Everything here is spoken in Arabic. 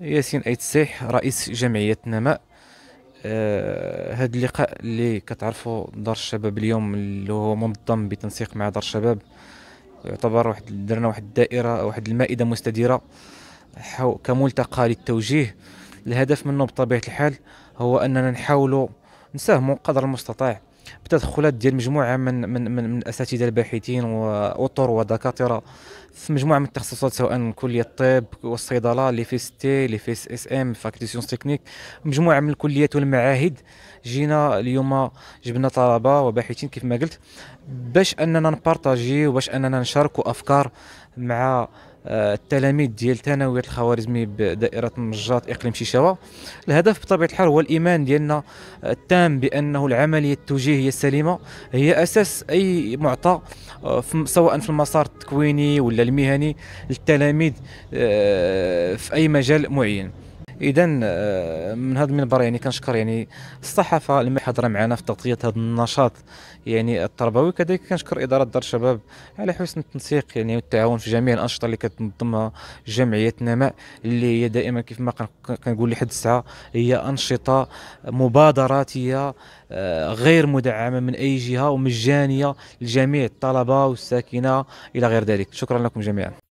ياسين ايت السيح رئيس جمعيه نماء آه هذا اللقاء اللي كتعرفوا دار الشباب اليوم اللي هو منظم بتنسيق مع دار الشباب يعتبر واحد درنا واحد الدائره واحد المائده مستديره كملتقى للتوجيه الهدف منه بطبيعه الحال هو اننا نحاولوا نساهموا قدر المستطاع بتدخلات ديال مجموعه من من من, من الاساتذه الباحثين واطر ودكاتره في مجموعه من التخصصات سواء كليه الطب والصيدله اللي في ستي اللي في اس ام فاكتي سيونس تكنيك مجموعه من الكليات والمعاهد جينا اليوم جبنا طلبه وباحثين كيف ما قلت باش اننا نبارطاجي وباش اننا نشاركوا افكار مع آه، التلاميذ ديال ثانويه الخوارزمي بدائره النجاط اقليم شيشاوا الهدف بطبيعه الحال هو الايمان ديالنا آه، التام بانه العمليه التوجيهيه السليمه هي اساس اي معطى آه، سواء في المسار التكويني ولا المهني للتلاميذ في اي مجال معين اذا آه، من هذا المنبر يعني كنشكر يعني الصحافه اللي حاضره معنا في تغطيه هذا النشاط يعني التربوي كذلك كنشكر اداره دار الشباب على حسن التنسيق يعني والتعاون في جميع الانشطه اللي كتنظمها جمعيه نماء اللي هي دائما كيف ما كنقول لحد الساعه هي انشطه مبادراتيه آه، غير مدعمه من اي جهه ومجانيه لجميع الطلبه والساكنه الى غير ذلك شكرا لكم جميعا